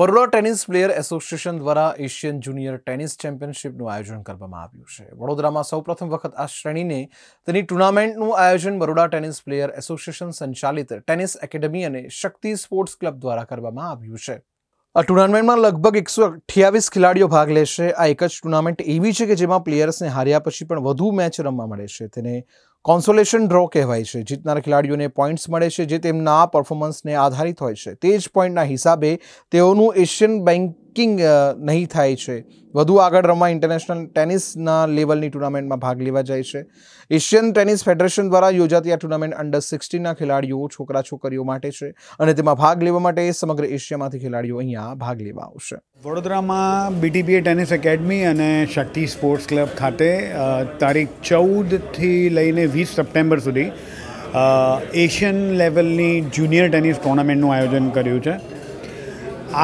Baroda tennis player association દ્વારા Asian junior tennis ચેમ્પિયનશિપનું આયોજન કરવામાં આવ્યું છે વડોદરામાં સૌ પ્રથમ વખત આ શ્રેણીને તેની ટુર્નામેન્ટનું આયોજન બરોડા ટેનિસ પ્લેયર એસોસિએશન સંચાલિત ટેનિસ એકેડમી અને શક્તિ સ્પોર્ટ્સ ક્લબ દ્વારા કરવામાં આવ્યું છે આ ટુર્નામેન્ટમાં લગભગ એકસો અઠ્યાવીસ ખેલાડીઓ ભાગ લેશે આ એક જ ટુર્નામેન્ટ એવી છે કે જેમાં પ્લેયર્સને હાર્યા પછી પણ વધુ મેચ રમવા મળે છે તેને કોન્સોલેશન ડ્રો કહેવાય છે જીતનાર ખેલાડીઓને પોઈન્ટ્સ મળે છે જે તેમના પરફોર્મન્સને આધારિત હોય છે તે જ પોઈન્ટના હિસાબે તેઓનું એશિયન બેન્કિંગ નહીં થાય છે વધુ આગળ રમવા ઇન્ટરનેશનલ ટેનિસના લેવલની ટુર્નામેન્ટમાં ભાગ લેવા જાય છે એશિયન ટેનિસ ફેડરેશન દ્વારા યોજાતી આ ટુર્નામેન્ટ અંડર સિક્સટીનના ખેલાડીઓ છોકરા છોકરીઓ માટે છે અને તેમાં ભાગ લેવા માટે સમગ્ર એશિયામાંથી ખેલાડીઓ અહીંયા ભાગ લેવા આવશે વડોદરામાં બીટીપીએ ટેનિસ એકેડમી અને શક્તિ સ્પોર્ટ્સ ક્લબ ખાતે તારીખ ચૌદથી લઈને વીસ સપ્ટેમ્બર સુધી એશિયન લેવલની જુનિયર ટેનિસ ટુર્નામેન્ટનું આયોજન કર્યું છે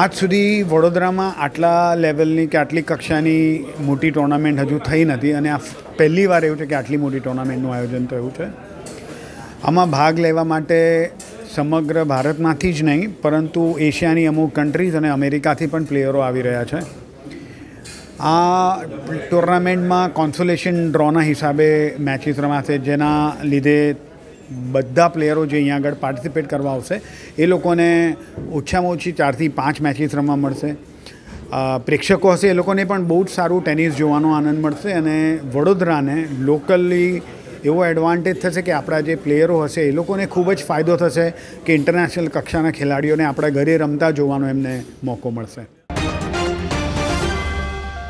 આજ સુધી વડોદરામાં આટલા લેવલની કે આટલી કક્ષાની મોટી ટુર્નામેન્ટ હજુ થઈ નથી અને આ પહેલી વાર એવું છે કે આટલી મોટી ટુર્નામેન્ટનું આયોજન થયું છે આમાં ભાગ લેવા માટે સમગ્ર ભારતમાંથી જ નહીં પરંતુ એશિયાની અમુક કન્ટ્રીઝ અને અમેરિકાથી પણ પ્લેયરો આવી રહ્યા છે આ ટુર્નામેન્ટમાં કોન્સોલેશન ડ્રોના હિસાબે મેચિસ રમાશે જેના લીધે બધા પ્લેયરો જે અહીંયા આગળ પાર્ટિસિપેટ કરવા આવશે એ લોકોને ઓછામાં ઓછી ચારથી પાંચ મેચિસ રમવા મળશે પ્રેક્ષકો હશે એ લોકોને પણ બહુ જ સારું ટેનિસ જોવાનો આનંદ મળશે અને વડોદરાને લોકલી એવો એડવાન્ટેજ થશે કે આપણા જે પ્લેયરો હશે એ લોકોને ખૂબ જ ફાયદો થશે કે ઇન્ટરનેશનલ કક્ષાના ખેલાડીઓને આપણા ઘરે રમતા જોવાનો એમને મોકો મળશે